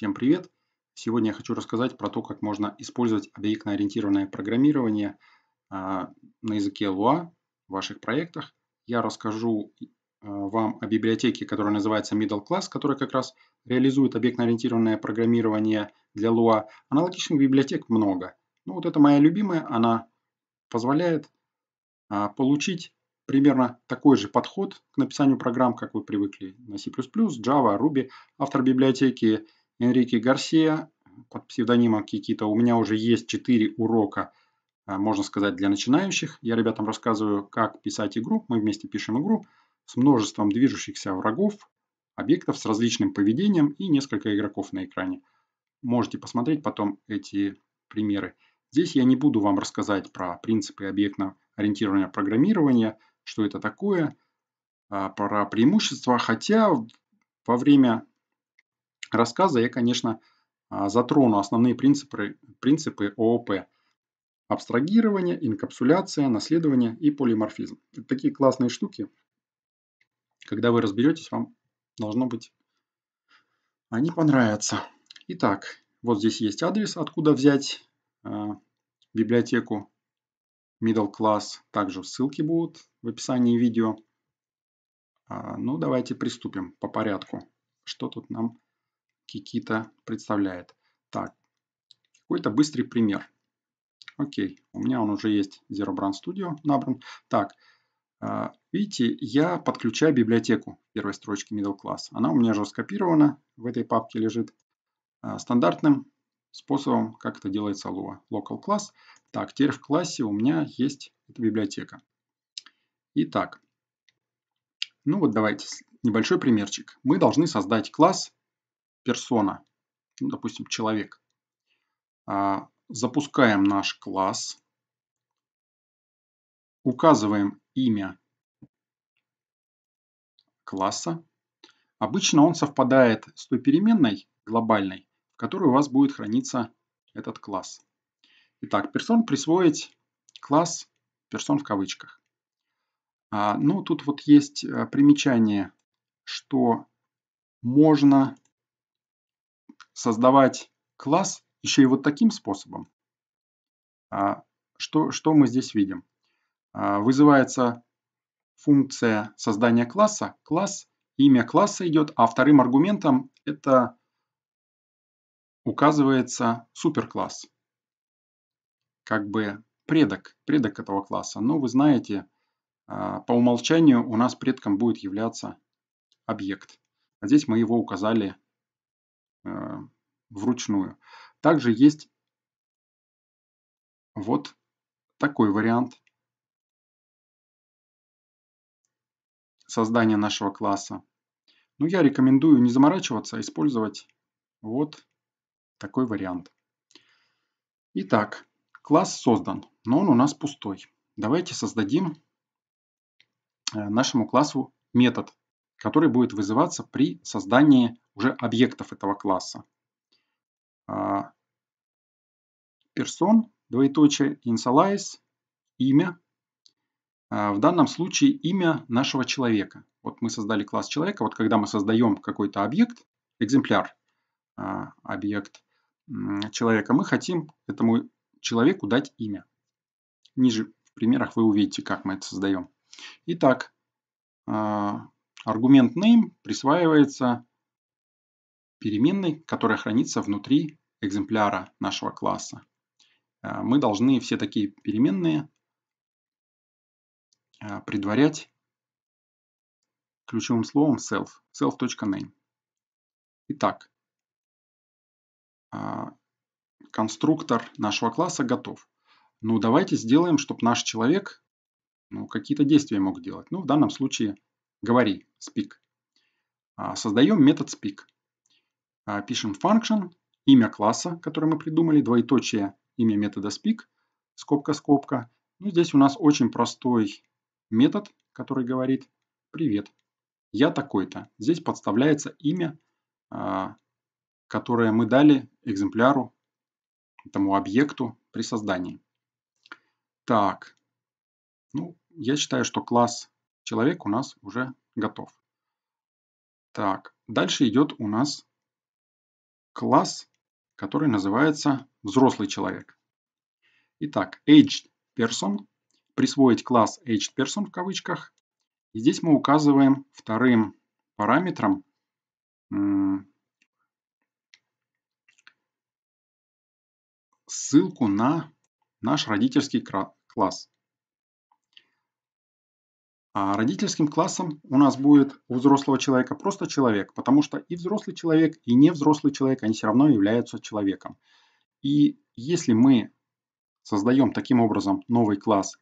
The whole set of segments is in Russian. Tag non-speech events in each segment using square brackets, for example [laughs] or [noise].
Всем привет! Сегодня я хочу рассказать про то, как можно использовать объектно-ориентированное программирование а, на языке Lua в ваших проектах. Я расскажу а, вам о библиотеке, которая называется Middle Class, которая как раз реализует объектно-ориентированное программирование для Lua. Аналогичных библиотек много. Ну вот это моя любимая, она позволяет а, получить примерно такой же подход к написанию программ, как вы привыкли на C++, Java, Ruby. Автор библиотеки Энрике Гарсия под псевдонимом Кикита. У меня уже есть 4 урока, а, можно сказать, для начинающих. Я ребятам рассказываю, как писать игру. Мы вместе пишем игру с множеством движущихся врагов, объектов с различным поведением и несколько игроков на экране. Можете посмотреть потом эти примеры. Здесь я не буду вам рассказать про принципы объектно-ориентированного программирования, что это такое, а, про преимущества, хотя во время рассказа я, конечно, а, затрону основные принципы, принципы ООП. Абстрагирование, инкапсуляция, наследование и полиморфизм. Это такие классные штуки. Когда вы разберетесь, вам должно быть они понравятся. Итак, вот здесь есть адрес, откуда взять э, библиотеку Middle Class. Также ссылки будут в описании видео. Э, ну, давайте приступим по порядку. Что тут нам Кикита представляет. Так, какой-то быстрый пример. Окей, у меня он уже есть Zero Brand Studio набран. Так, а, видите, я подключаю библиотеку первой строчки middle class. Она у меня уже скопирована, в этой папке лежит. А, стандартным способом, как это делается Lua, local class. Так, теперь в классе у меня есть эта библиотека. Итак, ну вот давайте небольшой примерчик. Мы должны создать класс персона, ну, допустим, человек. А, запускаем наш класс. Указываем имя класса. Обычно он совпадает с той переменной глобальной, в которой у вас будет храниться этот класс. Итак, персон присвоить класс персон в кавычках. А, ну, тут вот есть э, примечание, что можно создавать класс еще и вот таким способом, а, что, что мы здесь видим? А, вызывается функция создания класса, класс, имя класса идет, а вторым аргументом это указывается суперкласс, как бы предок, предок этого класса. Но вы знаете, а, по умолчанию у нас предком будет являться объект. А здесь мы его указали Э, вручную. Также есть вот такой вариант создания нашего класса. Но ну, я рекомендую не заморачиваться, а использовать вот такой вариант. Итак, класс создан, но он у нас пустой. Давайте создадим э, нашему классу метод который будет вызываться при создании уже объектов этого класса. Person, а, двоеточие, initialize, имя. А, в данном случае имя нашего человека. Вот мы создали класс человека. Вот когда мы создаем какой-то объект, экземпляр, а, объект человека, мы хотим этому человеку дать имя. Ниже в примерах вы увидите, как мы это создаем. Итак, Аргумент name присваивается переменной, которая хранится внутри экземпляра нашего класса. Э, мы должны все такие переменные э, предварять ключевым словом self, self.name. Итак, э, конструктор нашего класса готов. Ну, давайте сделаем, чтобы наш человек ну, какие-то действия мог делать. Ну, в данном случае – Говори, speak. А, создаем метод speak. А, пишем function, имя класса, который мы придумали, двоеточие имя метода speak, скобка-скобка. Ну, здесь у нас очень простой метод, который говорит «Привет, я такой-то». Здесь подставляется имя, а, которое мы дали экземпляру, этому объекту при создании. Так, ну, я считаю, что класс Человек у нас уже готов. Так, дальше идет у нас класс, который называется взрослый человек. Итак, aged person, присвоить класс aged person в кавычках. И здесь мы указываем вторым параметром ссылку на наш родительский класс. А родительским классом у нас будет у взрослого человека просто человек, потому что и взрослый человек, и не взрослый человек, они все равно являются человеком. И если мы создаем таким образом новый класс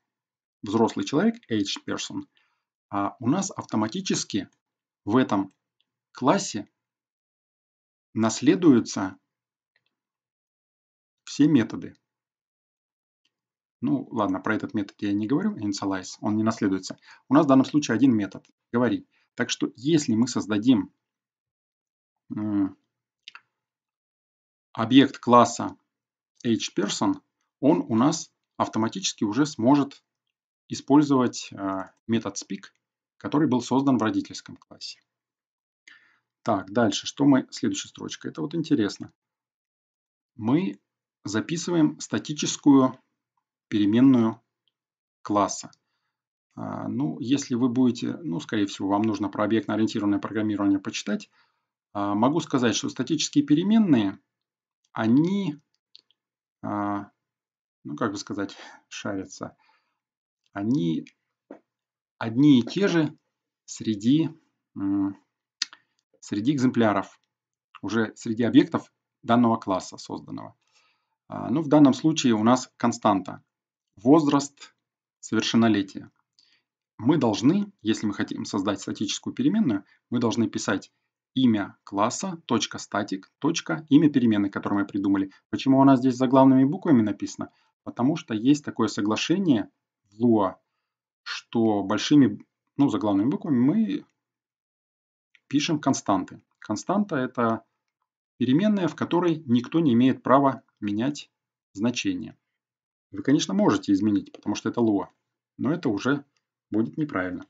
взрослый человек, (age person, а у нас автоматически в этом классе наследуются все методы. Ну, ладно, про этот метод я не говорю, initialize, он не наследуется. У нас в данном случае один метод, говори. Так что если мы создадим объект класса hPerson, он у нас автоматически уже сможет использовать а, метод speak, который был создан в родительском классе. Так, дальше, что мы... Следующая строчка, это вот интересно. Мы записываем статическую переменную класса. А, ну, если вы будете, ну, скорее всего, вам нужно про объектно-ориентированное программирование почитать, а, могу сказать, что статические переменные, они, а, ну, как бы сказать, [laughs] шарятся. Они одни и те же среди, среди экземпляров, уже среди объектов данного класса созданного. Ну, в данном случае у нас константа возраст совершеннолетия. Мы должны, если мы хотим создать статическую переменную, мы должны писать имя класса, точка статик, имя переменной, которую мы придумали. Почему она здесь заглавными буквами написана? Потому что есть такое соглашение в Lua, что большими, ну, заглавными буквами мы пишем константы. Константа — это переменная, в которой никто не имеет права менять значение. Вы, конечно, можете изменить, потому что это луа, но это уже будет неправильно.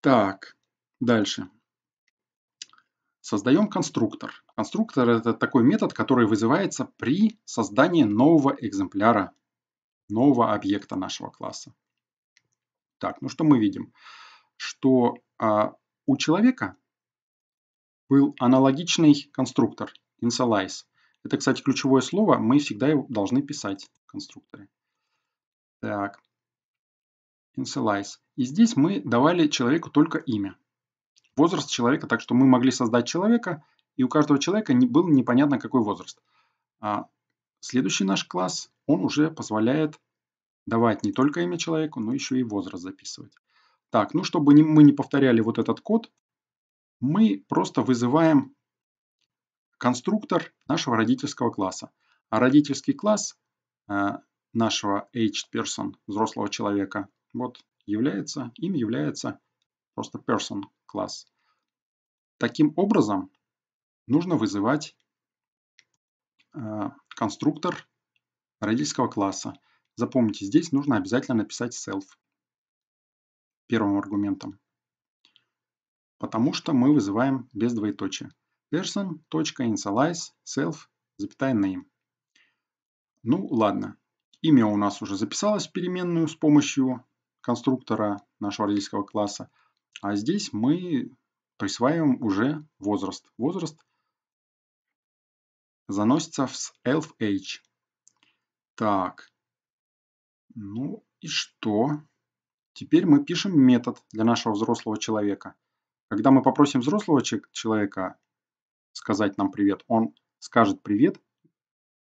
Так, дальше. Создаем конструктор. Конструктор – это такой метод, который вызывается при создании нового экземпляра, нового объекта нашего класса. Так, ну что мы видим? Что а, у человека был аналогичный конструктор, initialize. Это, кстати, ключевое слово, мы всегда его должны писать конструкторе. Так. Initialize. И здесь мы давали человеку только имя. Возраст человека, так что мы могли создать человека, и у каждого человека не, был непонятно какой возраст. А следующий наш класс, он уже позволяет давать не только имя человеку, но еще и возраст записывать. Так, ну чтобы не, мы не повторяли вот этот код, мы просто вызываем конструктор нашего родительского класса. А родительский класс Э, нашего aged person, взрослого человека, вот является, им является просто person класс. Таким образом, нужно вызывать э, конструктор родительского класса. Запомните, здесь нужно обязательно написать self первым аргументом, потому что мы вызываем без двоеточия. person.initialize self, name. Ну ладно, имя у нас уже записалось в переменную с помощью конструктора нашего родительского класса. А здесь мы присваиваем уже возраст. Возраст заносится в self-age. Так, ну и что? Теперь мы пишем метод для нашего взрослого человека. Когда мы попросим взрослого человека сказать нам привет, он скажет привет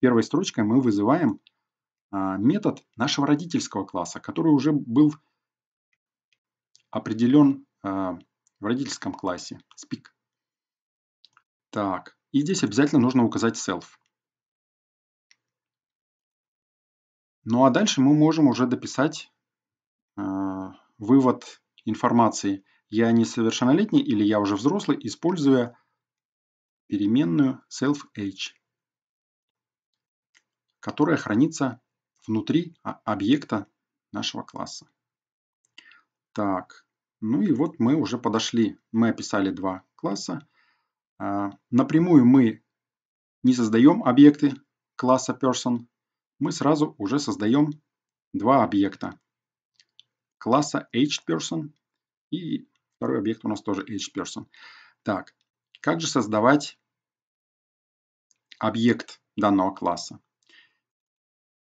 первой строчкой мы вызываем а, метод нашего родительского класса, который уже был определен а, в родительском классе speak. Так, и здесь обязательно нужно указать self. Ну а дальше мы можем уже дописать а, вывод информации «я несовершеннолетний» или «я уже взрослый», используя переменную self-age которая хранится внутри объекта нашего класса. Так, ну и вот мы уже подошли. Мы описали два класса. А, напрямую мы не создаем объекты класса person. Мы сразу уже создаем два объекта класса agedPerson и второй объект у нас тоже agedPerson. Так, как же создавать объект данного класса?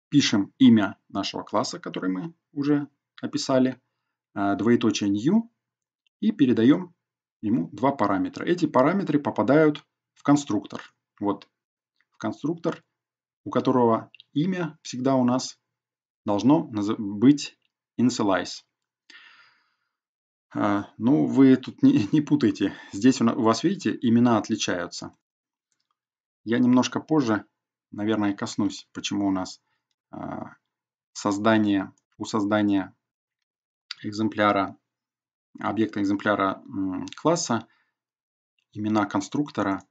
пишем имя нашего класса, который мы уже описали, э, двоеточие new, и передаем ему два параметра. Эти параметры попадают в конструктор. Вот, в конструктор, у которого имя всегда у нас должно быть initialize. Э, ну, вы тут не, не путайте. Здесь у вас, видите, имена отличаются. Я немножко позже, наверное, коснусь, почему у нас а, создание, у создания экземпляра, объекта экземпляра класса имена конструктора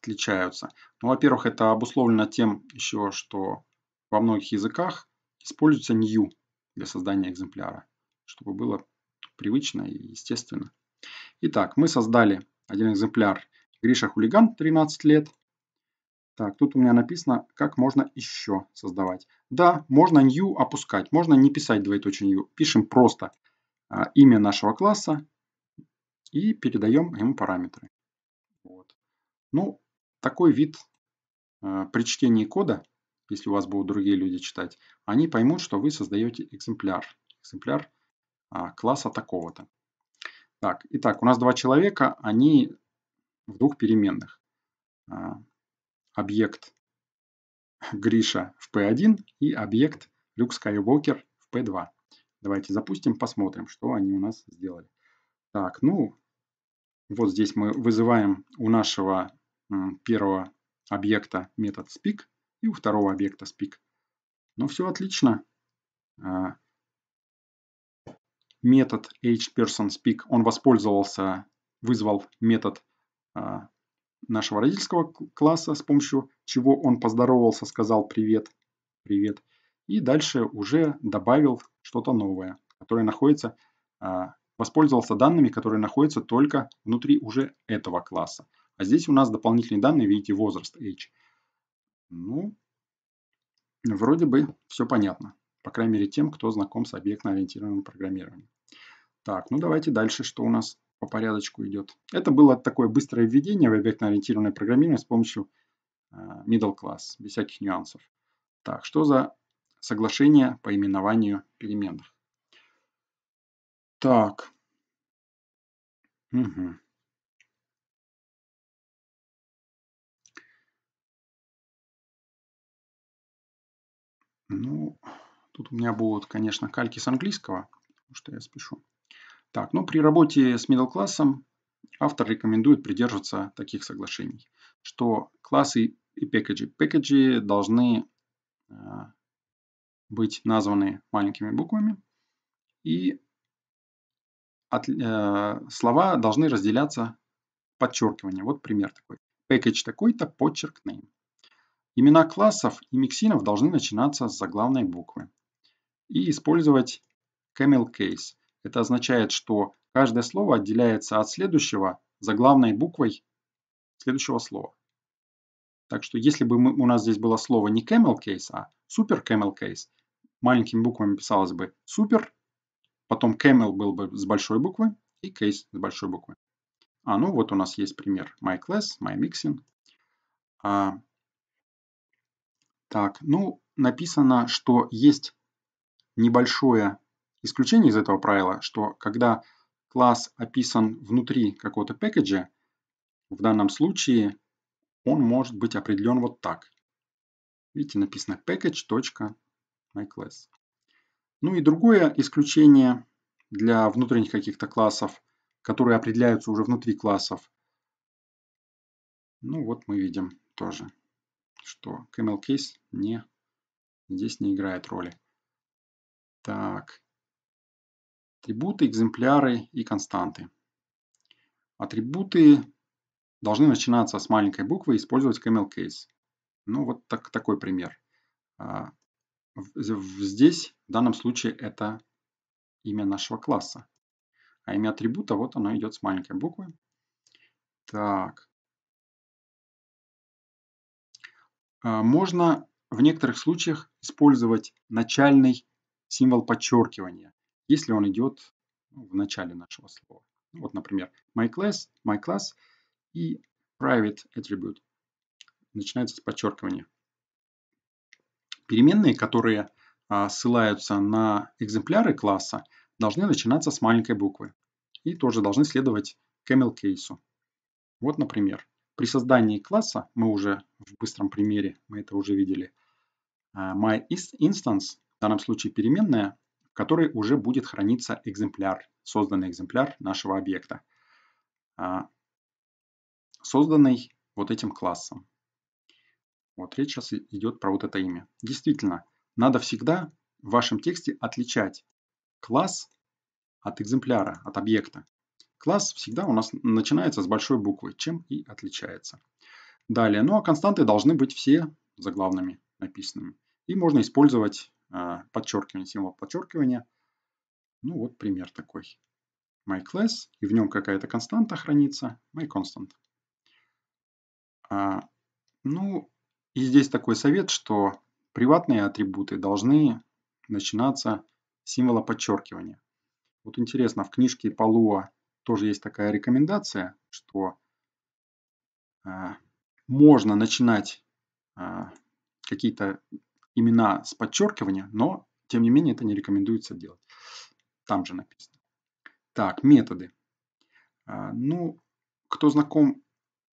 отличаются. Ну, во-первых, это обусловлено тем еще, что во многих языках используется new для создания экземпляра, чтобы было привычно и естественно. Итак, мы создали один экземпляр Гриша Хулиган, 13 лет. Так, тут у меня написано, как можно еще создавать. Да, можно new опускать, можно не писать двоеточие new. Пишем просто а, имя нашего класса и передаем ему параметры. Вот. Ну, такой вид а, при чтении кода, если у вас будут другие люди читать, они поймут, что вы создаете экземпляр. Экземпляр а, класса такого-то. Так, итак, у нас два человека, они в двух переменных. А, объект Гриша в P1 и объект Люк Skywalker в P2. Давайте запустим, посмотрим, что они у нас сделали. Так, ну, вот здесь мы вызываем у нашего первого объекта метод speak и у второго объекта speak. Ну, все отлично. А, метод hPersonSpeak, он воспользовался, вызвал метод а, нашего родительского класса, с помощью чего он поздоровался, сказал «привет», «привет», и дальше уже добавил что-то новое, которое находится, а, воспользовался данными, которые находятся только внутри уже этого класса. А здесь у нас дополнительные данные, видите, возраст age. Ну, вроде бы все понятно. По крайней мере, тем, кто знаком с объектно-ориентированным программированием. Так, ну давайте дальше, что у нас по порядочку идет. Это было такое быстрое введение в объектно-ориентированное программирование с помощью э, middle class, без всяких нюансов. Так, что за соглашение по именованию переменных? Так. Угу. Ну, тут у меня будут, конечно, кальки с английского, потому что я спешу. Так, ну при работе с middle классом автор рекомендует придерживаться таких соглашений, что классы и пэкэджи. Пэкэджи должны э, быть названы маленькими буквами, и от, э, слова должны разделяться подчеркиванием. Вот пример такой. Package такой-то, подчерк name. Имена классов и миксинов должны начинаться с заглавной буквы. И использовать camel case. Это означает, что каждое слово отделяется от следующего за главной буквой следующего слова. Так что если бы мы, у нас здесь было слово не camel case, а super camel case, маленькими буквами писалось бы super, потом camel был бы с большой буквы и case с большой буквы. А ну вот у нас есть пример my class, my mixing. А, так, ну написано, что есть небольшое Исключение из этого правила, что когда класс описан внутри какого-то пэкэджа, в данном случае он может быть определен вот так. Видите, написано package.myClass. Ну и другое исключение для внутренних каких-то классов, которые определяются уже внутри классов. Ну вот мы видим тоже, что CamelCase не, здесь не играет роли. Так, Атрибуты, экземпляры и константы. Атрибуты должны начинаться с маленькой буквы и использовать camel case. Ну, вот так, такой пример. А, здесь, в данном случае, это имя нашего класса. А имя атрибута, вот оно идет с маленькой буквы. Так. А, можно в некоторых случаях использовать начальный символ подчеркивания если он идет ну, в начале нашего слова. Ну, вот, например, my class, my class и private attribute. Начинается с подчеркивания. Переменные, которые а, ссылаются на экземпляры класса, должны начинаться с маленькой буквы и тоже должны следовать camel кейсу. Вот, например, при создании класса, мы уже в быстром примере, мы это уже видели, а, my instance, в данном случае переменная, которой уже будет храниться экземпляр, созданный экземпляр нашего объекта, а, созданный вот этим классом. Вот речь сейчас идет про вот это имя. Действительно, надо всегда в вашем тексте отличать класс от экземпляра, от объекта. Класс всегда у нас начинается с большой буквы, чем и отличается. Далее, ну а константы должны быть все заглавными написанными. И можно использовать а, подчеркивание, символ подчеркивания. Ну вот пример такой. MyClass, и в нем какая-то константа хранится, MyConstant. А, ну, и здесь такой совет, что приватные атрибуты должны начинаться с символа подчеркивания. Вот интересно, в книжке Палуа тоже есть такая рекомендация, что а, можно начинать а, какие-то имена с подчеркивания, но, тем не менее, это не рекомендуется делать. Там же написано. Так, методы. А, ну, кто знаком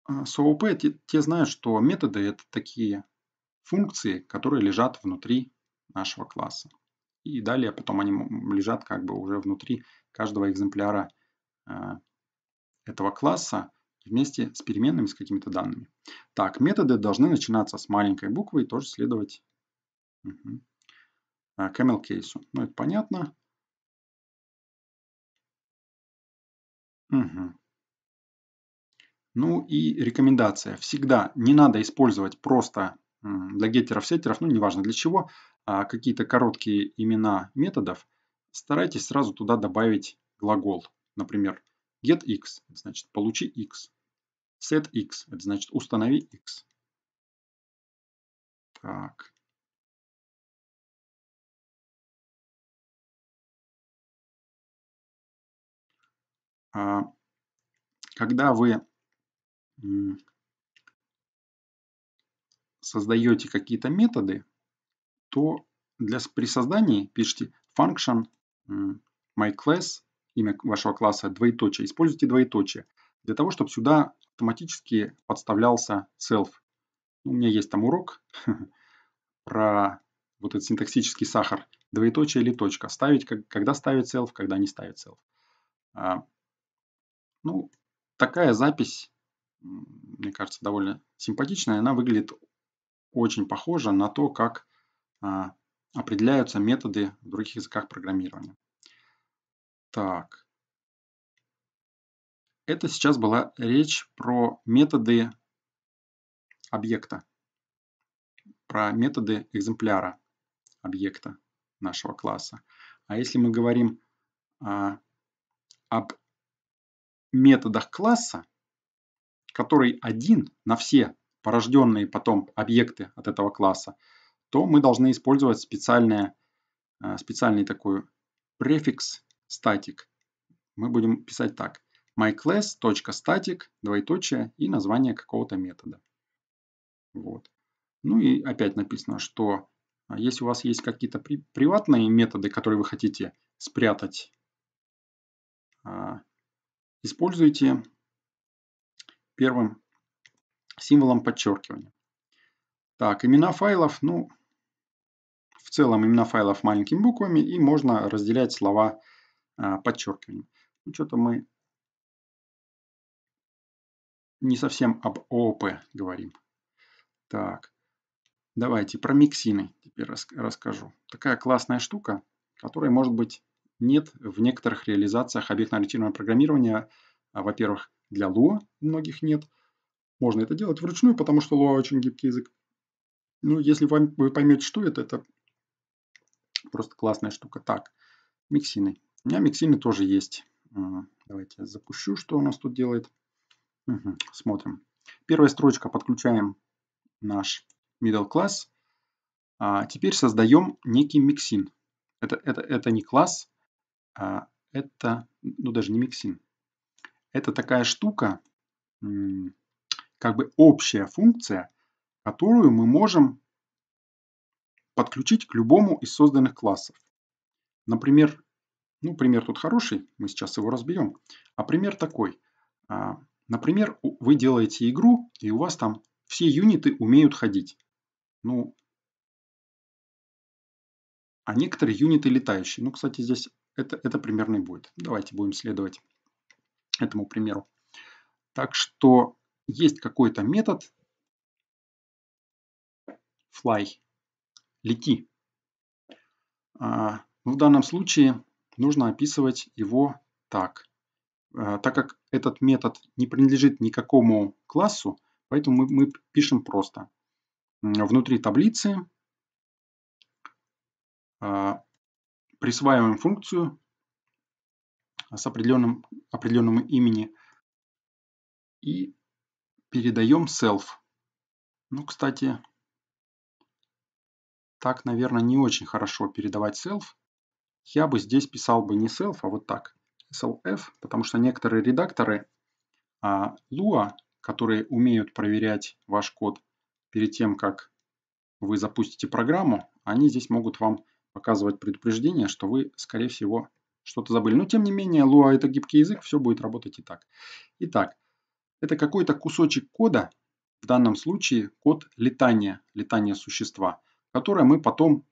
а, с ООП, те, те знают, что методы – это такие функции, которые лежат внутри нашего класса. И далее потом они лежат как бы уже внутри каждого экземпляра а, этого класса вместе с переменными, с какими-то данными. Так, методы должны начинаться с маленькой буквы и тоже следовать Угу. А, camel кейсу. Ну, это понятно. Угу. Ну и рекомендация. Всегда не надо использовать просто для геттеров, сеттеров, ну неважно для чего, а какие-то короткие имена методов. Старайтесь сразу туда добавить глагол. Например, get x, это значит получи x. Set x, это значит установи x. Так. А, когда вы создаете какие-то методы, то для, при создании пишите function myClass, имя вашего класса, двоеточие. Используйте двоеточие для того, чтобы сюда автоматически подставлялся self. Ну, у меня есть там урок [laughs] про вот этот синтаксический сахар. Двоеточие или точка. Ставить, когда ставить self, когда не ставить self. А, ну, такая запись, мне кажется, довольно симпатичная. Она выглядит очень похоже на то, как а, определяются методы в других языках программирования. Так. Это сейчас была речь про методы объекта, про методы экземпляра объекта нашего класса. А если мы говорим а, об методах класса, который один на все порожденные потом объекты от этого класса, то мы должны использовать специальное, э, специальный такой префикс static. Мы будем писать так. myClass.static, двоеточие и название какого-то метода. Вот. Ну и опять написано, что а, если у вас есть какие-то приватные методы, которые вы хотите спрятать а, Используйте первым символом подчеркивания. Так, имена файлов, ну, в целом имена файлов маленькими буквами, и можно разделять слова а, подчеркиванием. Ну, что-то мы не совсем об ООП говорим. Так, давайте про миксины теперь расскажу. Такая классная штука, которой может быть нет в некоторых реализациях объектно-ориентированного программирования. А, во-первых, для Lua многих нет. Можно это делать вручную, потому что Lua очень гибкий язык. Ну, если вам, вы поймете, что это, это просто классная штука. Так, миксины. У меня миксины тоже есть. А, давайте я запущу, что у нас тут делает. Угу, смотрим. Первая строчка. Подключаем наш middle class. А теперь создаем некий миксин. Это, это, это не класс, а это, ну даже не миксин, это такая штука, как бы общая функция, которую мы можем подключить к любому из созданных классов. Например, ну пример тут хороший, мы сейчас его разберем а пример такой. А, например, вы делаете игру, и у вас там все юниты умеют ходить. Ну, а некоторые юниты летающие. Ну, кстати, здесь это, это примерный будет. Давайте будем следовать этому примеру. Так что есть какой-то метод fly, лети. А, ну, в данном случае нужно описывать его так. А, так как этот метод не принадлежит никакому классу, поэтому мы, мы пишем просто. Внутри таблицы а, присваиваем функцию с определенным, определенным имени и передаем self. Ну, кстати, так, наверное, не очень хорошо передавать self. Я бы здесь писал бы не self, а вот так. SLF, потому что некоторые редакторы а, Lua, которые умеют проверять ваш код перед тем, как вы запустите программу, они здесь могут вам показывать предупреждение, что вы, скорее всего, что-то забыли. Но, тем не менее, Lua это гибкий язык, все будет работать и так. Итак, это какой-то кусочек кода, в данном случае код летания, летания существа, которое мы потом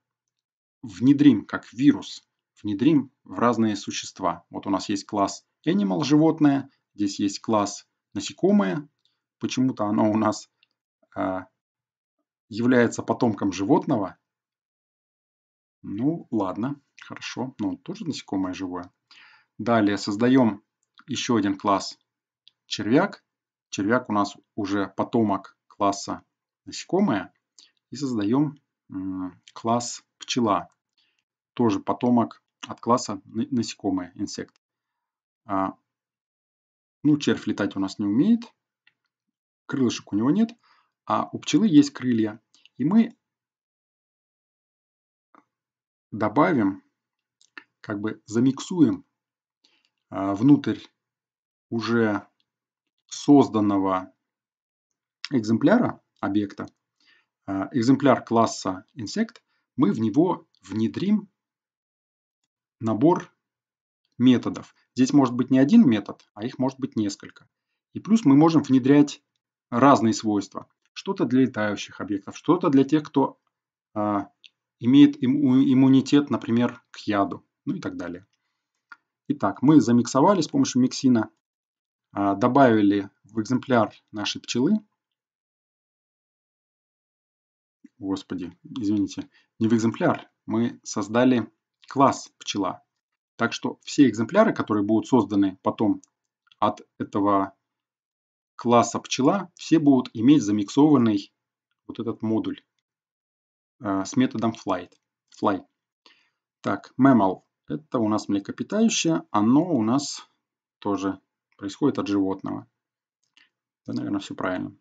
внедрим как вирус, внедрим в разные существа. Вот у нас есть класс animal, животное, здесь есть класс насекомое, почему-то оно у нас э, является потомком животного, ну, ладно, хорошо. Но ну, он тоже насекомое живое. Далее создаем еще один класс червяк. Червяк у нас уже потомок класса насекомое. И создаем класс пчела. Тоже потомок от класса насекомое, инсект. А, ну, червь летать у нас не умеет. Крылышек у него нет. А у пчелы есть крылья. И мы добавим, как бы замиксуем а, внутрь уже созданного экземпляра объекта, а, экземпляр класса Insect, мы в него внедрим набор методов. Здесь может быть не один метод, а их может быть несколько. И плюс мы можем внедрять разные свойства. Что-то для летающих объектов, что-то для тех, кто а, имеет иммунитет, например, к яду, ну и так далее. Итак, мы замиксовали с помощью миксина, а, добавили в экземпляр нашей пчелы. Господи, извините, не в экземпляр, мы создали класс пчела. Так что все экземпляры, которые будут созданы потом от этого класса пчела, все будут иметь замиксованный вот этот модуль. Э, с методом flight. fly. Так, mammal – это у нас млекопитающее, оно у нас тоже происходит от животного. Да, наверное, все правильно.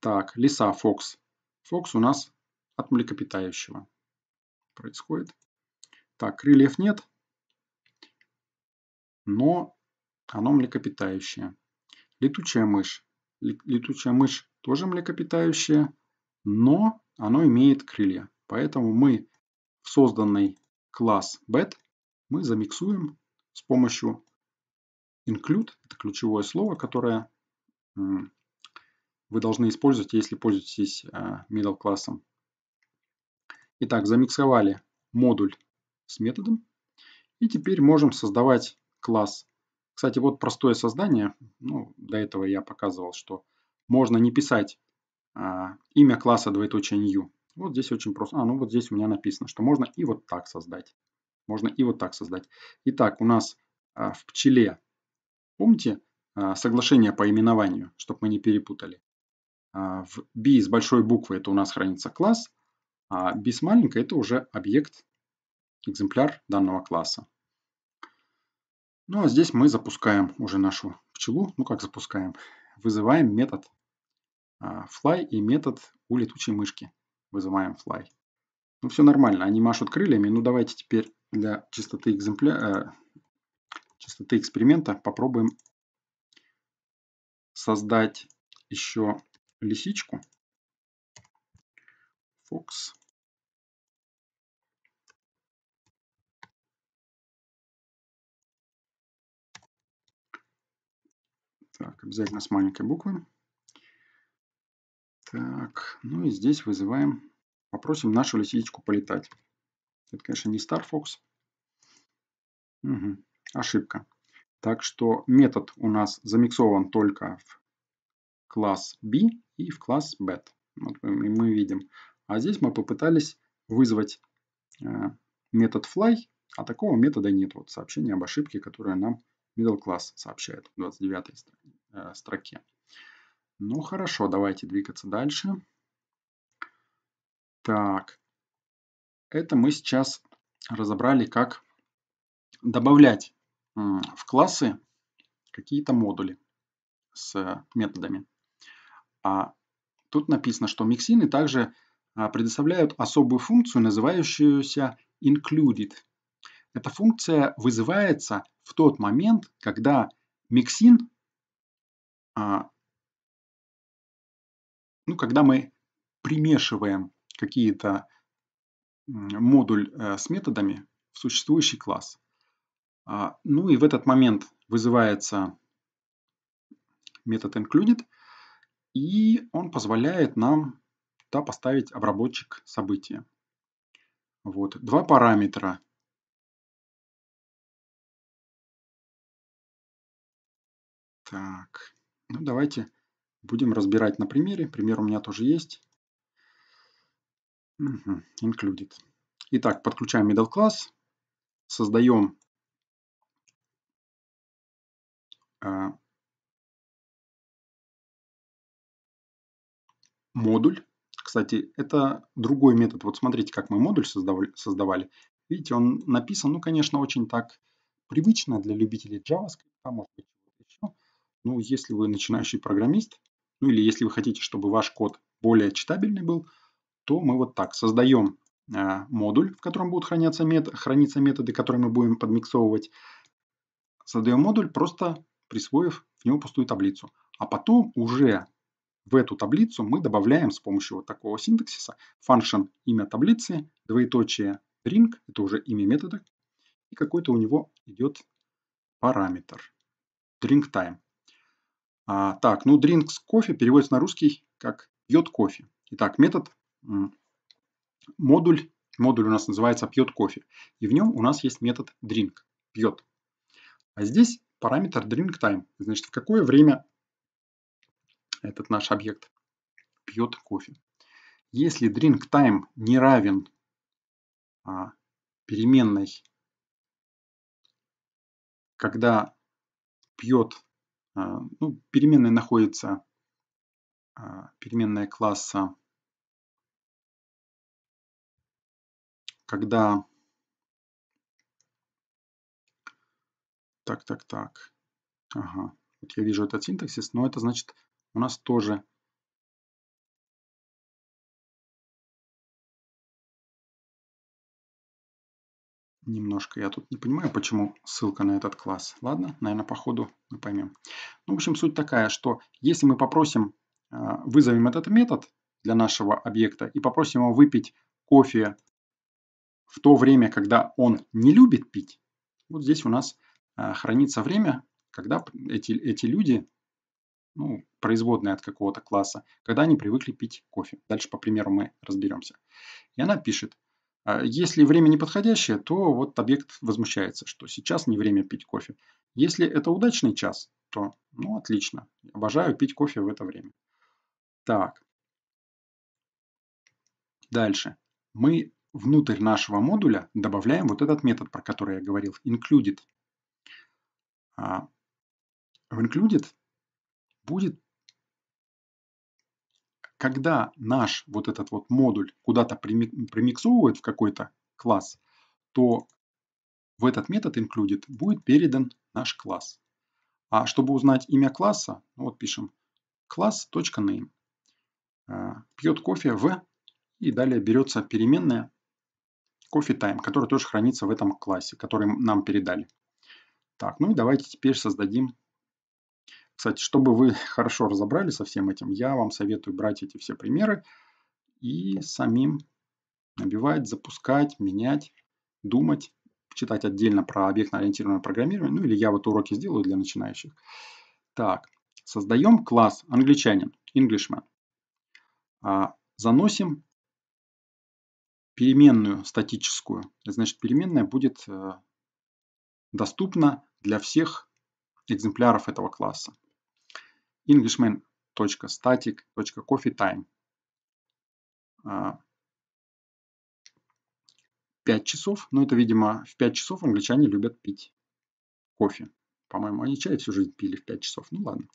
Так, лиса, фокс. Фокс у нас от млекопитающего происходит. Так, крыльев нет, но оно млекопитающее. Летучая мышь. Летучая мышь тоже млекопитающая, но оно имеет крылья. Поэтому мы в созданный класс bet мы замиксуем с помощью include, это ключевое слово, которое вы должны использовать, если пользуетесь э, middle классом. Итак, замиксовали модуль с методом. И теперь можем создавать класс. Кстати, вот простое создание. Ну, до этого я показывал, что можно не писать а, имя класса двоеточие new. Вот здесь очень просто. А, ну вот здесь у меня написано, что можно и вот так создать. Можно и вот так создать. Итак, у нас а, в пчеле, помните, а, соглашение по именованию, чтобы мы не перепутали. В B с большой буквы это у нас хранится класс, а B с маленькой это уже объект, экземпляр данного класса. Ну а здесь мы запускаем уже нашу пчелу. Ну как запускаем? Вызываем метод fly а, и метод у летучей мышки. Вызываем fly. Ну, все нормально, они машут крыльями. Ну, давайте теперь для чистоты, экземпля... э, чистоты эксперимента попробуем создать еще лисичку. Fox. Так, обязательно с маленькой буквы. Так, ну и здесь вызываем, попросим нашу лисичку полетать. Это, конечно, не StarFox. Угу, ошибка. Так что метод у нас замиксован только в класс B и в класс BET. Вот мы видим. А здесь мы попытались вызвать э, метод fly, а такого метода нет. Вот сообщение об ошибке, которое нам middle class сообщает в 29 э, строке. Ну хорошо, давайте двигаться дальше. Так, это мы сейчас разобрали, как добавлять в классы какие-то модули с методами. А тут написано, что миксины также а, предоставляют особую функцию, называющуюся included. Эта функция вызывается в тот момент, когда миксин а, ну, когда мы примешиваем какие-то модуль э, с методами в существующий класс. А, ну и в этот момент вызывается метод included, и он позволяет нам туда поставить обработчик события. Вот. Два параметра. Так, ну давайте Будем разбирать на примере. Пример у меня тоже есть. Угу. Included. Итак, подключаем middle class. Создаем э, модуль. Кстати, это другой метод. Вот смотрите, как мы модуль создавали. создавали. Видите, он написан, ну, конечно, очень так привычно для любителей JavaScript, а может быть еще. Ну, если вы начинающий программист, ну или если вы хотите, чтобы ваш код более читабельный был, то мы вот так создаем э, модуль, в котором будут хранятся мет храниться методы, которые мы будем подмиксовывать. Создаем модуль, просто присвоив в него пустую таблицу. А потом уже в эту таблицу мы добавляем с помощью вот такого синтаксиса function имя таблицы, двоеточие ring, это уже имя метода, и какой-то у него идет параметр, drink time. А, так, ну drinks кофе переводится на русский как пьет кофе. Итак, метод, модуль, модуль у нас называется пьет кофе. И в нем у нас есть метод drink, пьет. А здесь параметр drink time. Значит, в какое время этот наш объект пьет кофе. Если drink time не равен а, переменной, когда пьет а, ну, переменная находится, а, переменная класса, когда... Так, так, так. Ага. Вот я вижу этот синтаксис, но это значит у нас тоже немножко я тут не понимаю, почему ссылка на этот класс. Ладно, наверное, по ходу мы поймем. Ну, в общем, суть такая, что если мы попросим, а, вызовем этот метод для нашего объекта и попросим его выпить кофе в то время, когда он не любит пить, вот здесь у нас а, хранится время, когда эти, эти люди, ну, производные от какого-то класса, когда они привыкли пить кофе. Дальше, по примеру, мы разберемся. И она пишет, а если время неподходящее, то вот объект возмущается, что сейчас не время пить кофе. Если это удачный час, то ну отлично, обожаю пить кофе в это время. Так. Дальше. Мы внутрь нашего модуля добавляем вот этот метод, про который я говорил, included. А в included будет когда наш вот этот вот модуль куда-то примиксовывает в какой-то класс, то в этот метод included будет передан наш класс. А чтобы узнать имя класса, ну вот пишем class.name. Э, пьет кофе в, и далее берется переменная coffee time, которая тоже хранится в этом классе, который нам передали. Так, ну и давайте теперь создадим кстати, чтобы вы [laughs] хорошо разобрали со всем этим, я вам советую брать эти все примеры и самим набивать, запускать, менять, думать, читать отдельно про объектно-ориентированное программирование. Ну или я вот уроки сделаю для начинающих. Так, создаем класс англичанин, Englishman. А, заносим переменную статическую. Значит, переменная будет э, доступна для всех экземпляров этого класса englishman.static.coffeetime. 5 а, часов, но это, видимо, в 5 часов англичане любят пить кофе. По-моему, они чай всю жизнь пили в 5 часов. Ну ладно.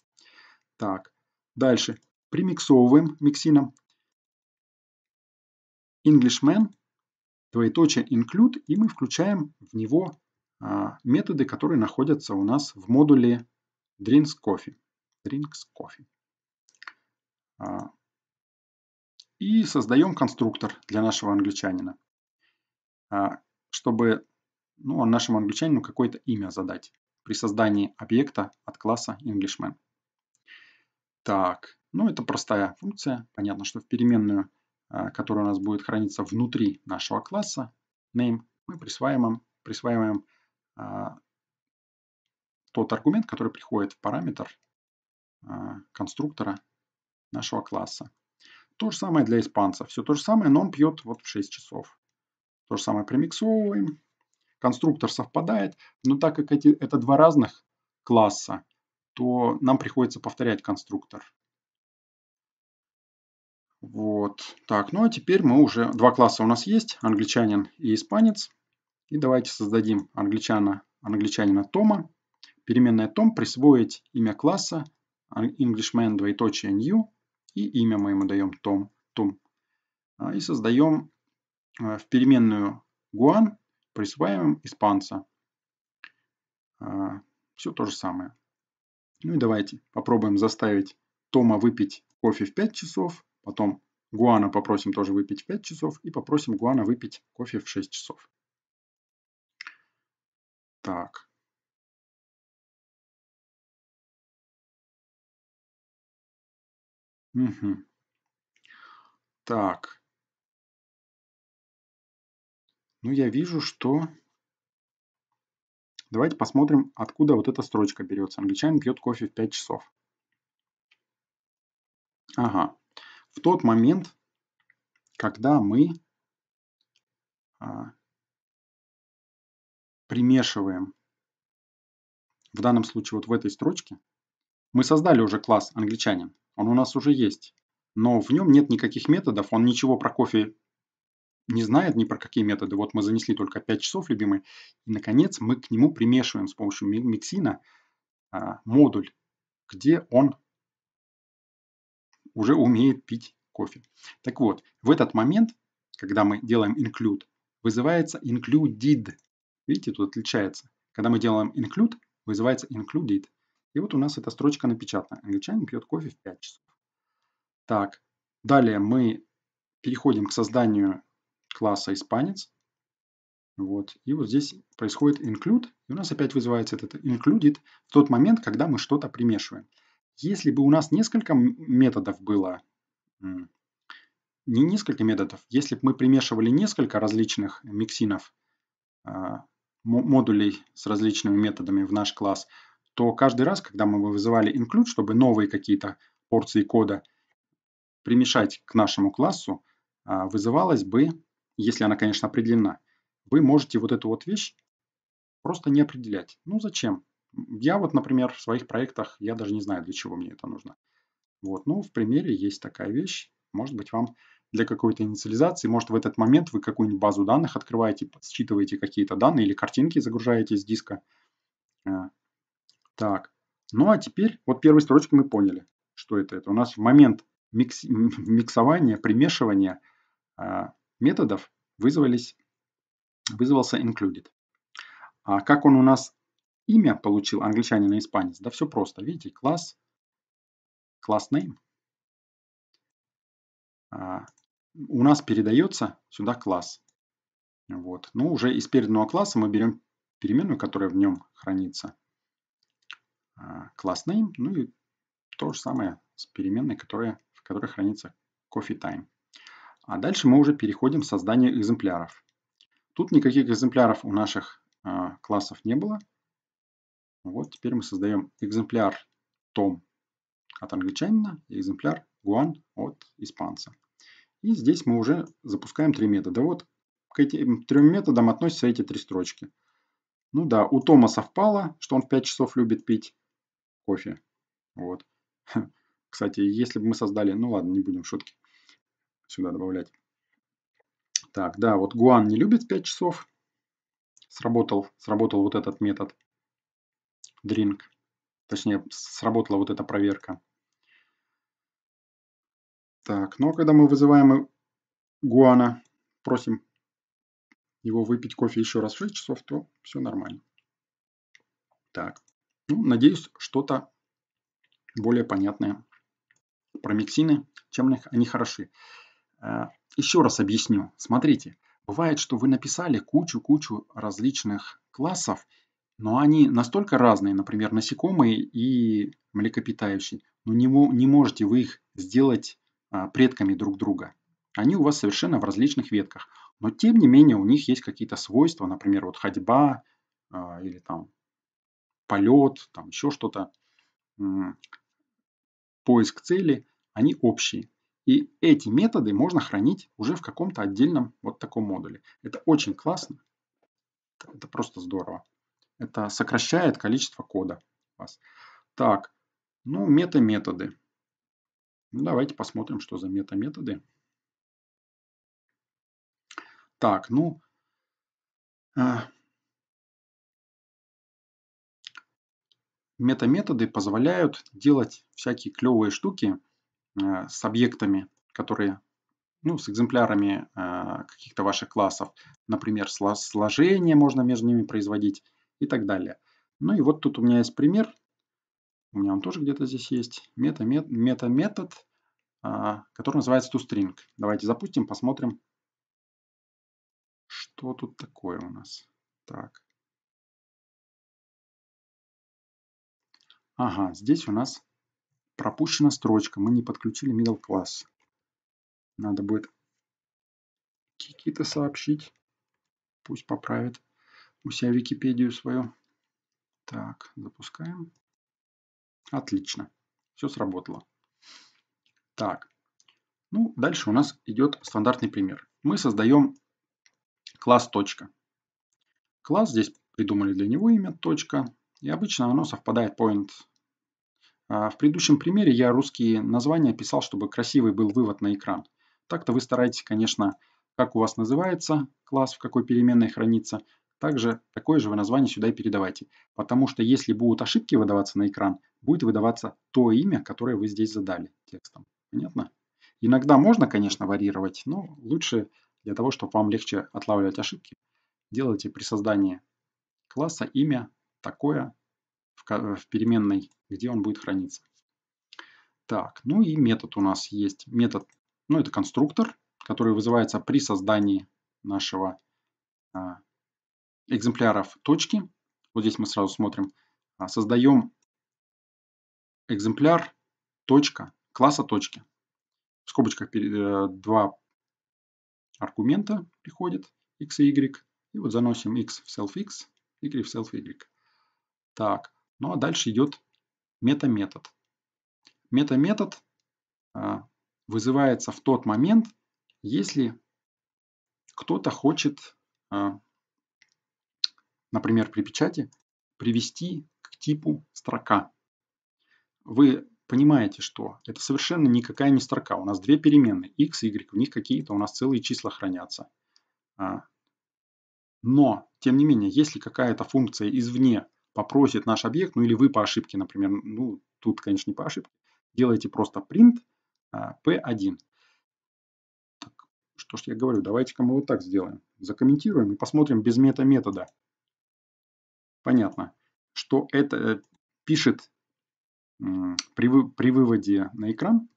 Так, дальше. Примиксовываем миксином. Englishman, двоеточие include, и мы включаем в него а, методы, которые находятся у нас в модуле drinks coffee drinks coffee. А, и создаем конструктор для нашего англичанина, а, чтобы ну, нашему англичанину какое-то имя задать при создании объекта от класса Englishman. Так, ну это простая функция. Понятно, что в переменную, а, которая у нас будет храниться внутри нашего класса, name, мы присваиваем, присваиваем тот аргумент, который приходит в параметр а, конструктора нашего класса. То же самое для испанца. Все то же самое, но он пьет вот в 6 часов. То же самое примиксовываем. Конструктор совпадает, но так как эти, это два разных класса, то нам приходится повторять конструктор. Вот так. Ну а теперь мы уже... Два класса у нас есть, англичанин и испанец. И давайте создадим англичана, англичанина Тома. Переменная Том присвоить имя класса Englishman, двоеточие, new. И имя мы ему даем Tom. Tom. И создаем а, в переменную Guan, присваиваем испанца. А, Все то же самое. Ну и давайте попробуем заставить Тома выпить кофе в 5 часов, потом Гуана попросим тоже выпить в 5 часов и попросим Гуана выпить кофе в 6 часов. Так, Угу. Так. Ну, я вижу, что... Давайте посмотрим, откуда вот эта строчка берется. Англичанин пьет кофе в 5 часов. Ага. В тот момент, когда мы а, примешиваем, в данном случае вот в этой строчке, мы создали уже класс англичанин. Он у нас уже есть. Но в нем нет никаких методов, он ничего про кофе не знает ни про какие методы. Вот мы занесли только 5 часов, любимый. И, наконец, мы к нему примешиваем с помощью миксина а, модуль, где он уже умеет пить кофе. Так вот, в этот момент, когда мы делаем include, вызывается included. Видите, тут отличается. Когда мы делаем include, вызывается included. И вот у нас эта строчка напечатана. Англичанин пьет кофе в 5 часов. Так, далее мы переходим к созданию класса испанец. Вот. И вот здесь происходит include, и у нас опять вызывается этот included в тот момент, когда мы что-то примешиваем. Если бы у нас несколько методов было, не несколько методов, если бы мы примешивали несколько различных миксинов, а, модулей с различными методами в наш класс, то каждый раз, когда мы вызывали include, чтобы новые какие-то порции кода примешать к нашему классу, а, вызывалась бы, если она, конечно, определена, вы можете вот эту вот вещь просто не определять. Ну зачем? Я вот, например, в своих проектах, я даже не знаю, для чего мне это нужно. Вот, ну, в примере есть такая вещь. Может быть, вам для какой-то инициализации, может, в этот момент вы какую-нибудь базу данных открываете, считываете какие-то данные или картинки загружаете с диска. А, так, ну а теперь, вот первую строчку мы поняли, что это. Это у нас в момент микс, [laughs] миксования, примешивания э, методов вызвались, вызвался included. А как он у нас имя получил, англичанин и испанец? Да все просто. Видите, класс, класс name. А, у нас передается сюда класс. Вот. Ну, уже из переданного класса мы берем переменную, которая в нем хранится class а, name, ну и то же самое с переменной, которая, в которой хранится coffee time. А дальше мы уже переходим к созданию экземпляров. Тут никаких экземпляров у наших э, классов не было. Вот теперь мы создаем экземпляр Том от англичанина и экземпляр Гуан от испанца. И здесь мы уже запускаем три метода. Вот к этим трем методам относятся эти три строчки. Ну да, у Тома совпало, что он в 5 часов любит пить кофе. Вот. Кстати, если бы мы создали... Ну ладно, не будем шутки сюда добавлять. Так, да, вот Гуан не любит 5 часов. Сработал, сработал вот этот метод. Drink. Точнее, сработала вот эта проверка. Так, но ну, а когда мы вызываем Гуана, просим его выпить кофе еще раз в 6 часов, то все нормально. Так. Ну, надеюсь, что-то более понятное про миксины, чем они хороши. Э, Еще раз объясню. Смотрите, бывает, что вы написали кучу-кучу различных классов, но они настолько разные, например, насекомые и млекопитающие, но не, не можете вы их сделать а, предками друг друга. Они у вас совершенно в различных ветках, но тем не менее у них есть какие-то свойства, например, вот ходьба а, или там полет, там еще что-то, поиск цели, они общие. И эти методы можно хранить уже в каком-то отдельном вот таком модуле. Это очень классно. Это просто здорово. Это сокращает количество кода. у Вас. Так, ну мета-методы. Ну, давайте посмотрим, что за мета-методы. Так, ну, э, Метаметоды позволяют делать всякие клевые штуки э, с объектами, которые, ну, с экземплярами э, каких-то ваших классов. Например, сложение можно между ними производить и так далее. Ну и вот тут у меня есть пример. У меня он тоже где-то здесь есть. Метаметод, мета, мета который называется toString. Давайте запустим, посмотрим, что тут такое у нас. Так. Ага, здесь у нас пропущена строчка. Мы не подключили middle class. Надо будет какие-то сообщить. Пусть поправит у себя Википедию свою. Так, запускаем. Отлично. Все сработало. Так. Ну, дальше у нас идет стандартный пример. Мы создаем класс точка. Класс здесь придумали для него имя точка. И обычно оно совпадает point а в предыдущем примере я русские названия писал, чтобы красивый был вывод на экран. Так-то вы стараетесь, конечно, как у вас называется класс, в какой переменной хранится, также такое же вы название сюда и передавайте. Потому что если будут ошибки выдаваться на экран, будет выдаваться то имя, которое вы здесь задали текстом. Понятно? Иногда можно, конечно, варьировать, но лучше для того, чтобы вам легче отлавливать ошибки, делайте при создании класса имя такое, в, переменной, где он будет храниться. Так, ну и метод у нас есть. Метод, ну это конструктор, который вызывается при создании нашего а, экземпляров точки. Вот здесь мы сразу смотрим. А, создаем экземпляр точка класса точки. В скобочках э, два аргумента приходят x и y. И вот заносим x в self x, y в self y. Так, ну а дальше идет метаметод. Метаметод а, вызывается в тот момент, если кто-то хочет, а, например, при печати, привести к типу строка. Вы понимаете, что это совершенно никакая не строка. У нас две переменные, x, y, в них какие-то у нас целые числа хранятся. А, но, тем не менее, если какая-то функция извне попросит наш объект, ну или вы по ошибке, например, ну тут, конечно, не по ошибке, делаете просто print а, P1. Так, что ж я говорю, давайте-ка мы вот так сделаем. Закомментируем и посмотрим без мета-метода. Понятно, что это э, пишет при, при выводе на экран,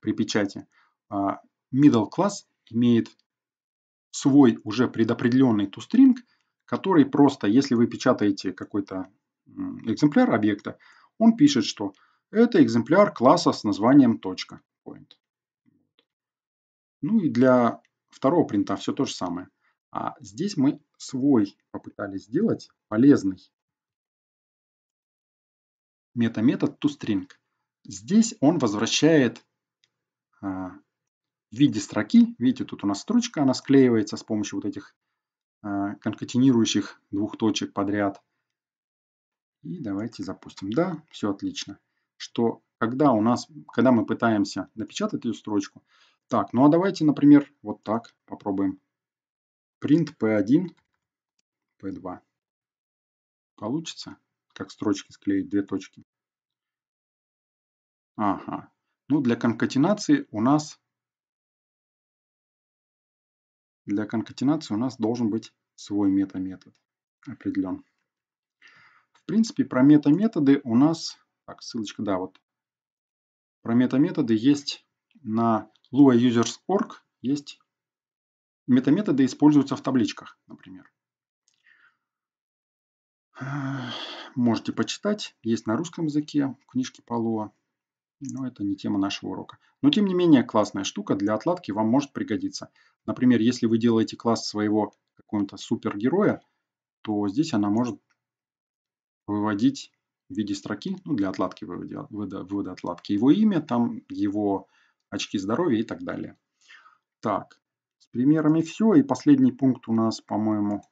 при печати, а, middle class имеет свой уже предопределенный toString, который просто, если вы печатаете какой-то экземпляр объекта, он пишет, что это экземпляр класса с названием Point. Ну и для второго принта все то же самое. А здесь мы свой попытались сделать, полезный метаметод toString. Здесь он возвращает а, в виде строки, видите, тут у нас строчка, она склеивается с помощью вот этих Э, конкатенирующих двух точек подряд. И давайте запустим. Да, все отлично. Что когда у нас, когда мы пытаемся напечатать эту строчку. Так, ну а давайте, например, вот так попробуем. Print P1, P2. Получится? Как строчки склеить две точки. Ага. Ну, для конкатенации у нас для конкатенации у нас должен быть свой метаметод определен. В принципе, про метаметоды у нас... Так, ссылочка, да, вот. Про метаметоды есть на lua-users.org есть метаметоды используются в табличках, например. Можете почитать, есть на русском языке книжки по Lua, но это не тема нашего урока. Но тем не менее классная штука для отладки вам может пригодиться. Например, если вы делаете класс своего какого-то супергероя, то здесь она может выводить в виде строки, ну, для отладки вывода, вывода, вывода отладки, его имя, там его очки здоровья и так далее. Так, с примерами все. И последний пункт у нас, по-моему,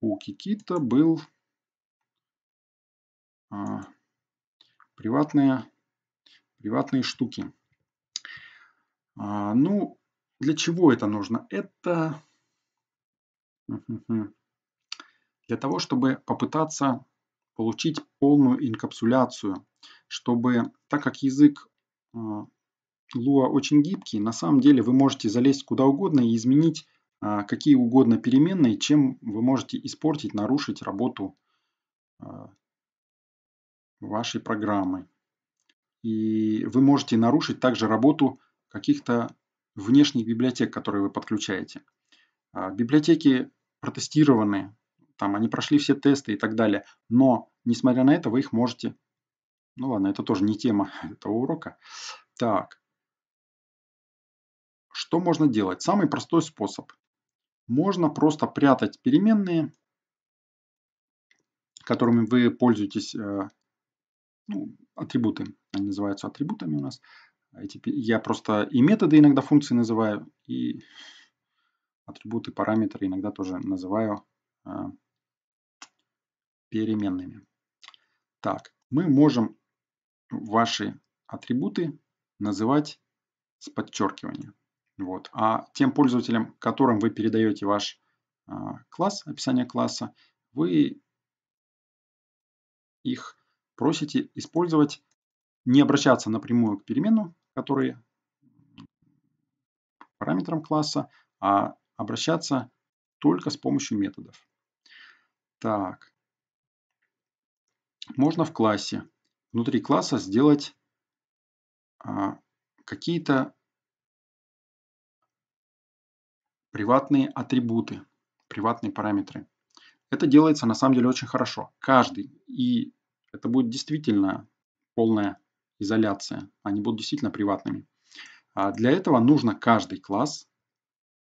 у Кикита был а, приватные, приватные штуки. А, ну, для чего это нужно? Это для того, чтобы попытаться получить полную инкапсуляцию, чтобы, так как язык э, Луа очень гибкий, на самом деле вы можете залезть куда угодно и изменить э, какие угодно переменные, чем вы можете испортить, нарушить работу э, вашей программы. И вы можете нарушить также работу каких-то внешних библиотек, которые вы подключаете. А, библиотеки протестированы, там они прошли все тесты и так далее, но несмотря на это вы их можете... Ну ладно, это тоже не тема [laughs] этого урока. Так, что можно делать? Самый простой способ. Можно просто прятать переменные, которыми вы пользуетесь, э, ну, атрибуты, они называются атрибутами у нас, а эти, я просто и методы иногда функции называю, и атрибуты, параметры иногда тоже называю э, переменными. Так, мы можем ваши атрибуты называть с подчеркиванием. Вот. А тем пользователям, которым вы передаете ваш э, класс, описание класса, вы их просите использовать, не обращаться напрямую к перемену, который параметрам класса, а обращаться только с помощью методов. Так. Можно в классе, внутри класса сделать а, какие-то приватные атрибуты, приватные параметры. Это делается на самом деле очень хорошо. Каждый. И это будет действительно полная изоляция. Они будут действительно приватными. А для этого нужно каждый класс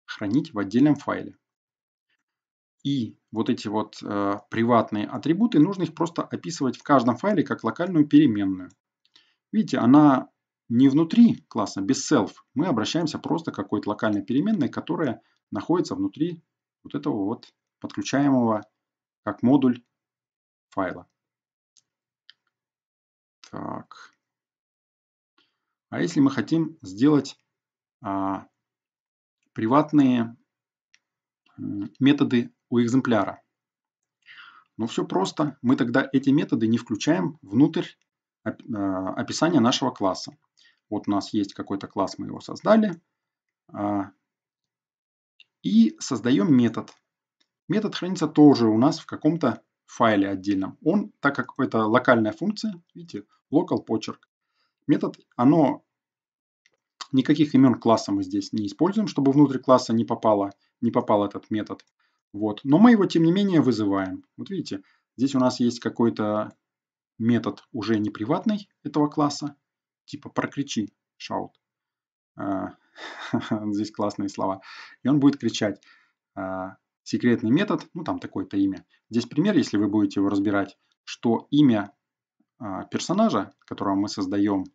хранить в отдельном файле. И вот эти вот э, приватные атрибуты, нужно их просто описывать в каждом файле как локальную переменную. Видите, она не внутри класса, без self. Мы обращаемся просто к какой-то локальной переменной, которая находится внутри вот этого вот подключаемого как модуль файла. Так. А если мы хотим сделать а, приватные э, методы у экземпляра? Ну все просто. Мы тогда эти методы не включаем внутрь а, а, описания нашего класса. Вот у нас есть какой-то класс, мы его создали. А, и создаем метод. Метод хранится тоже у нас в каком-то файле отдельном. Он, так как это локальная функция, видите, local почерк, метод, оно никаких имен класса мы здесь не используем, чтобы внутрь класса не, попало, не попал этот метод. Вот. Но мы его, тем не менее, вызываем. Вот видите, здесь у нас есть какой-то метод уже не приватный этого класса, типа прокричи, а, shout. [laughs] Здесь классные слова. И он будет кричать а, секретный метод, ну там такое-то имя. Здесь пример, если вы будете его разбирать, что имя а, персонажа, которого мы создаем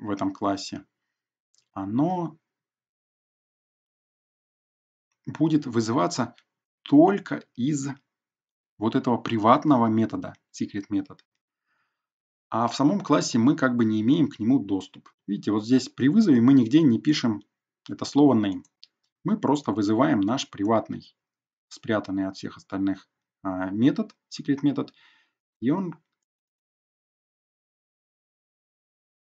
в этом классе, оно будет вызываться только из вот этого приватного метода, secret метод. А в самом классе мы как бы не имеем к нему доступ. Видите, вот здесь при вызове мы нигде не пишем это слово name. Мы просто вызываем наш приватный, спрятанный от всех остальных а, метод, секрет метод, и он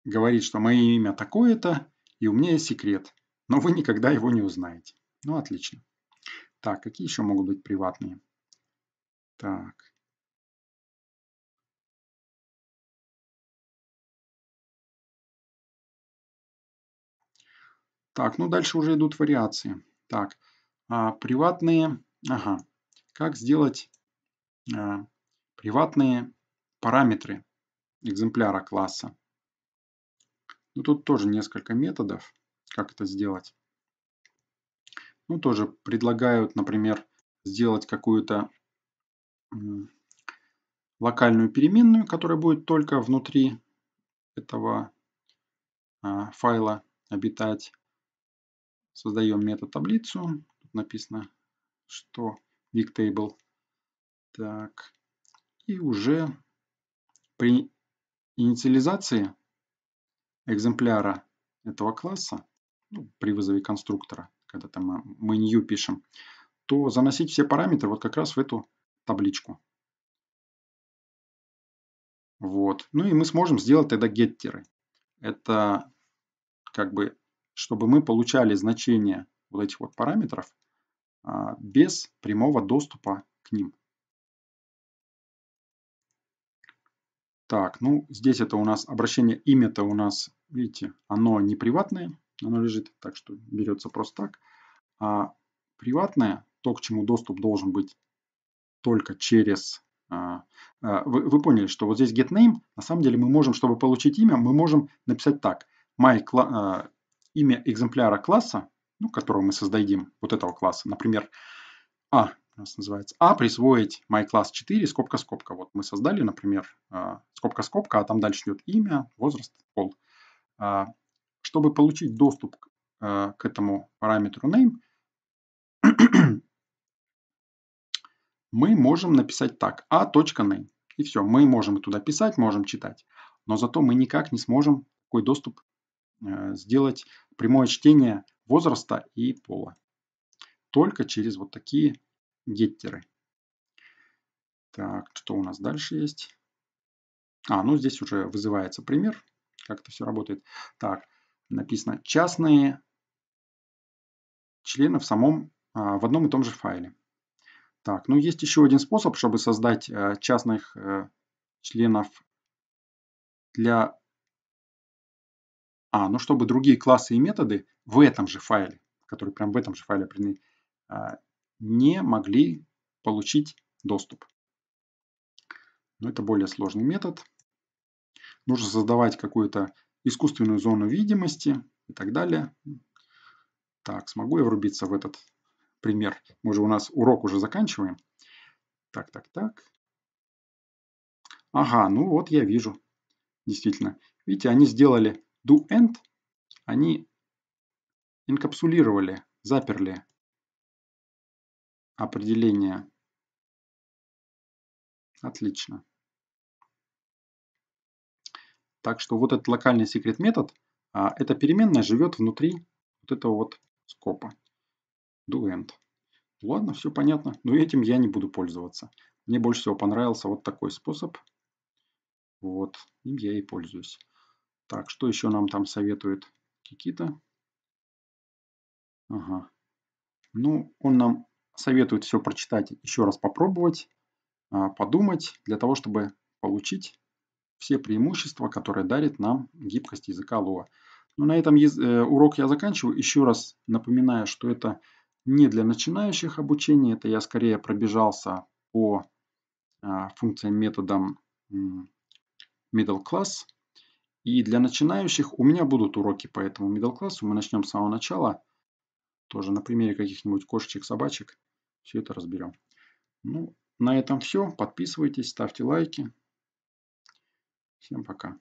говорит, что мое имя такое-то, и у меня есть секрет. Но вы никогда его не узнаете. Ну, отлично. Так, какие еще могут быть приватные? Так. Так, ну дальше уже идут вариации. Так, а, приватные, ага, как сделать а, приватные параметры экземпляра класса. Но ну, тут тоже несколько методов, как это сделать. Ну, тоже предлагают, например, сделать какую-то локальную переменную, которая будет только внутри этого а, файла обитать. Создаем метод таблицу. Тут написано, что victable. Так. И уже при инициализации экземпляра этого класса, ну, при вызове конструктора, когда там мы new пишем, то заносить все параметры вот как раз в эту табличку. Вот. Ну и мы сможем сделать тогда геттеры. Это как бы, чтобы мы получали значения вот этих вот параметров а, без прямого доступа к ним. Так, ну здесь это у нас обращение, имя-то у нас, видите, оно не приватное, оно лежит, так что берется просто так. А приватное, то, к чему доступ должен быть только через... А, а, вы, вы поняли, что вот здесь getName, на самом деле мы можем, чтобы получить имя, мы можем написать так. My, а, имя экземпляра класса, ну, которого мы создадим, вот этого класса, например, А у нас называется, а присвоить myClass4, скобка-скобка. Вот мы создали, например, а, скобка-скобка, а там дальше идет имя, возраст, пол. А, чтобы получить доступ к а, этому параметру name, [clears throat] мы можем написать так, a.name. И все, мы можем туда писать, можем читать. Но зато мы никак не сможем такой доступ э, сделать прямое чтение возраста и пола. Только через вот такие геттеры. Так, что у нас дальше есть? А, ну здесь уже вызывается пример, как это все работает. Так, написано частные члены в самом, а, в одном и том же файле. Так, ну есть еще один способ, чтобы создать э, частных э, членов для... А, ну чтобы другие классы и методы в этом же файле, которые прям в этом же файле определены, а, не могли получить доступ. Но это более сложный метод. Нужно создавать какую-то искусственную зону видимости и так далее. Так, смогу я врубиться в этот пример? Мы же у нас урок уже заканчиваем. Так, так, так. Ага, ну вот я вижу. Действительно. Видите, они сделали do end. Они инкапсулировали, заперли определение. Отлично. Так что вот этот локальный секрет метод, а, эта переменная живет внутри вот этого вот скопа. DoEnd. Ладно, все понятно, но этим я не буду пользоваться. Мне больше всего понравился вот такой способ. Вот, им я и пользуюсь. Так, что еще нам там советует Кикита? Ага. Ну, он нам Советуют все прочитать, еще раз попробовать, а, подумать, для того, чтобы получить все преимущества, которые дарит нам гибкость языка Lua. Но ну, на этом э, урок я заканчиваю. Еще раз напоминаю, что это не для начинающих обучения, это я скорее пробежался по а, функциям методом middle class. И для начинающих у меня будут уроки по этому middle class. Мы начнем с самого начала. Тоже на примере каких-нибудь кошечек, собачек все это разберем. Ну, на этом все. Подписывайтесь, ставьте лайки. Всем пока.